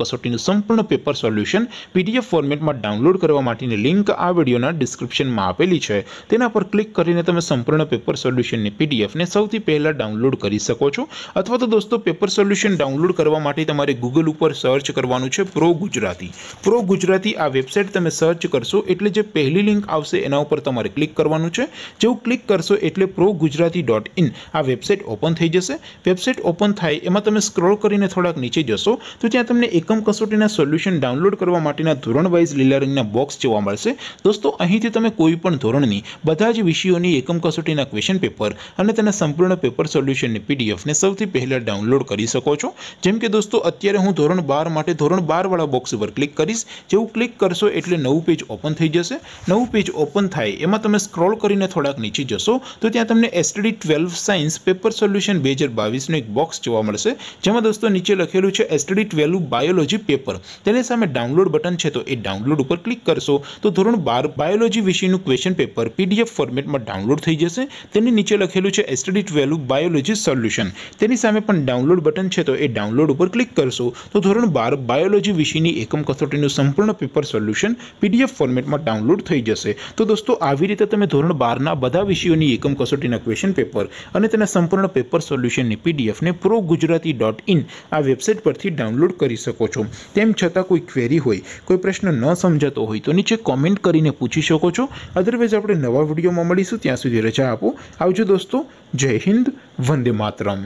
કોસોટીનું સંપૂર્ણ paper solution PDF ફોર્મેટમાં download કરવા માટેની લિંક આ વિડિયોના ડિસ્ક્રિપ્શનમાં આપેલી છે તેના પર ક્લિક કરીને તમે સંપૂર્ણ પેપર સોલ્યુશન ને પીડીએફ ને સૌથી પહેલા ડાઉનલોડ કરી શકો છો અથવા તો દોસ્તો પેપર સોલ્યુશન ડાઉનલોડ કરવા માટે તમારે Google ઉપર સર્ચ કરવાનું છે પ્રો ગુજરાતી પ્રો ગુજરાતી આ વેબસાઈટ તમે સર્ચ કરશો એટલે જે પહેલી લિંક આવશે એના ઉપર તમારે ક્લિક કરવાનું છે જેઉ ક્લિક કરશો એટલે progujarati.in આ વેબસાઈટ ઓપન થઈ જશે વેબસાઈટ ઓપન થાય એમાં તમે સ્ક્રોલ કરીને થોડક નીચે જશો તો ત્યાં તમને એકમ કસોટીના સોલ્યુશન ડાઉનલોડ કરવા માટેના ધોરણ વાઇઝ લિસ્ટિંગના બોક્સ જોવા મળશે દોસ્તો અહીંથી તમે કોઈ પણ ધોરણની બધા જ વિષયોની એકમ કસોટીના ક્વેશ્ચન પેપર અને તેના સંપૂર્ણ પેપર સોલ્યુશનની પીડીએફ ને સૌથી પહેલા ડાઉનલોડ કરી શકો છો જેમ કે દોસ્તો અત્યારે હું ધોરણ 12 માટે ધોરણ 12 વાળા બોક્સ પર ક્લિક કરશો જેવું ક્લિક કરશો એટલે નવું પેજ ઓપન થઈ જશે નવું પેજ ઓપન થાય એમાં તમે સ્ક્રોલ કરીને થોડાક નીચે જશો તો ત્યાં તમને STD 12 સાયન્સ પેપર સોલ્યુશન 2022 નો એક બોક્સ જોવા મળશે જેમ કે દોસ્તો નીચે લખેલું છે STD 12 બાયોલોજી પેપર તેની સામે ડાઉનલોડ બટન છે તો એ ડાઉનલોડ ઉપર ક્લિક કરશો તો ધોરણ બાર બાયોલોજી વિષયનું ક્વેશ્ચન પેપર પીડીએફ ફોર્મેટમાં ડાઉનલોડ થઈ જશે તેની નીચે લખેલું છે એસ્ટડી ટ્વેલ્વ બાયોલોજી સોલ્યુશન તેની સામે પણ ડાઉનલોડ બટન છે તો એ ડાઉનલોડ ઉપર ક્લિક કરશો તો ધોરણ બાર બાયોલોજી વિષયની એકમ કસોટીનું સંપૂર્ણ પેપર સોલ્યુશન પીડીએફ ફોર્મેટમાં ડાઉનલોડ થઈ જશે તો દોસ્તો આવી રીતે તમે ધોરણ બારના બધા વિષયોની એકમ કસોટીના ક્વેશ્ચન પેપર અને તેના સંપૂર્ણ પેપર સોલ્યુશનની પીડીએફને પ્રો ગુજરાતી ડોટ ઇન આ વેબસાઇટ પરથી ડાઉનલોડ કરી શકો જો તેમ છતક કોઈ ક્વેરી હોય કોઈ પ્રશ્ન ન સમજો તો હોય તો નીચે કમેન્ટ કરીને પૂછી શકો છો અધરવેઝ આપણે નવા વિડિયોમાં મળીશું ત્યાં સુધી રજા આપો આવજો દોસ્તો જય હિન્દ વંદે માતરમ